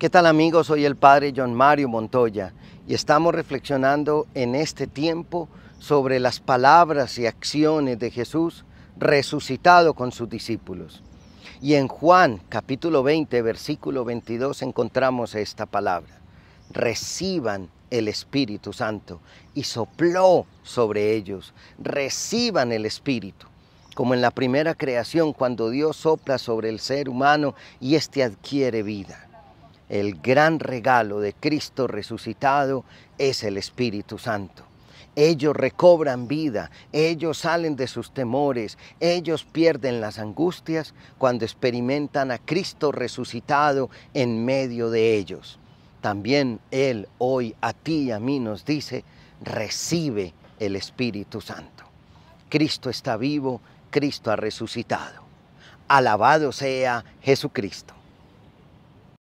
¿Qué tal amigos? Soy el padre John Mario Montoya y estamos reflexionando en este tiempo sobre las palabras y acciones de Jesús resucitado con sus discípulos. Y en Juan capítulo 20, versículo 22 encontramos esta palabra. Reciban el Espíritu Santo y sopló sobre ellos. Reciban el Espíritu como en la primera creación, cuando Dios sopla sobre el ser humano y éste adquiere vida el gran regalo de Cristo resucitado es el Espíritu Santo. Ellos recobran vida, ellos salen de sus temores, ellos pierden las angustias cuando experimentan a Cristo resucitado en medio de ellos. También Él hoy a ti y a mí nos dice, recibe el Espíritu Santo. Cristo está vivo, Cristo ha resucitado. Alabado sea Jesucristo.